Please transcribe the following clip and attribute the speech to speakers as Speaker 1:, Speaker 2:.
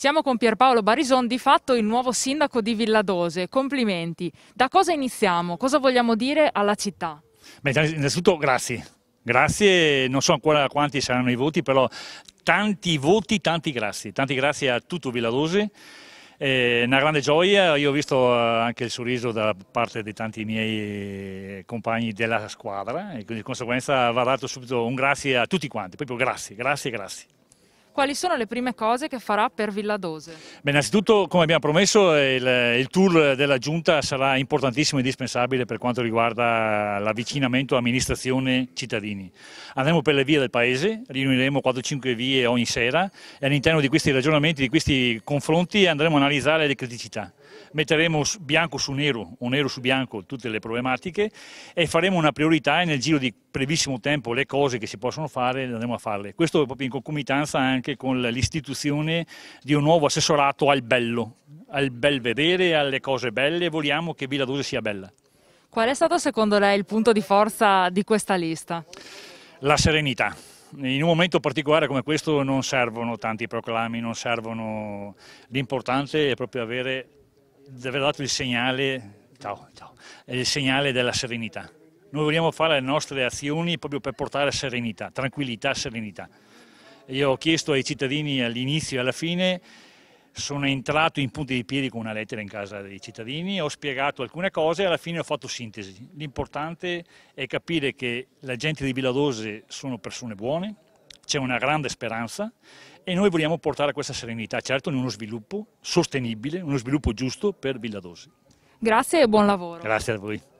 Speaker 1: Siamo con Pierpaolo Barison, di fatto il nuovo sindaco di Villadose. Complimenti. Da cosa iniziamo? Cosa vogliamo dire alla città?
Speaker 2: Beh, innanzitutto grazie. Grazie, non so ancora quanti saranno i voti, però tanti voti, tanti grazie. Tanti grazie a tutto Villadose. È eh, una grande gioia, io ho visto eh, anche il sorriso da parte di tanti miei eh, compagni della squadra e di conseguenza va dato subito un grazie a tutti quanti, proprio grazie, grazie, grazie
Speaker 1: quali sono le prime cose che farà per Villadose?
Speaker 2: Beh, innanzitutto, come abbiamo promesso, il, il tour della Giunta sarà importantissimo e indispensabile per quanto riguarda l'avvicinamento amministrazione-cittadini. Andremo per le vie del Paese, riuniremo 4-5 vie ogni sera e all'interno di questi ragionamenti, di questi confronti andremo a analizzare le criticità metteremo bianco su nero o nero su bianco tutte le problematiche e faremo una priorità e nel giro di brevissimo tempo le cose che si possono fare le andremo a farle. Questo proprio in concomitanza anche con l'istituzione di un nuovo assessorato al bello, al bel vedere, alle cose belle, vogliamo che Villa Dose sia bella.
Speaker 1: Qual è stato secondo lei il punto di forza di questa lista?
Speaker 2: La serenità in un momento particolare come questo non servono tanti proclami, non servono l'importante è proprio avere di aver dato il segnale, ciao, ciao, il segnale della serenità. Noi vogliamo fare le nostre azioni proprio per portare serenità, tranquillità, serenità. Io ho chiesto ai cittadini all'inizio e alla fine, sono entrato in punti di piedi con una lettera in casa dei cittadini, ho spiegato alcune cose e alla fine ho fatto sintesi. L'importante è capire che la gente di Villadose sono persone buone, c'è una grande speranza e noi vogliamo portare questa serenità, certo in uno sviluppo sostenibile, uno sviluppo giusto per Villadosi.
Speaker 1: Grazie e buon lavoro.
Speaker 2: Grazie a voi.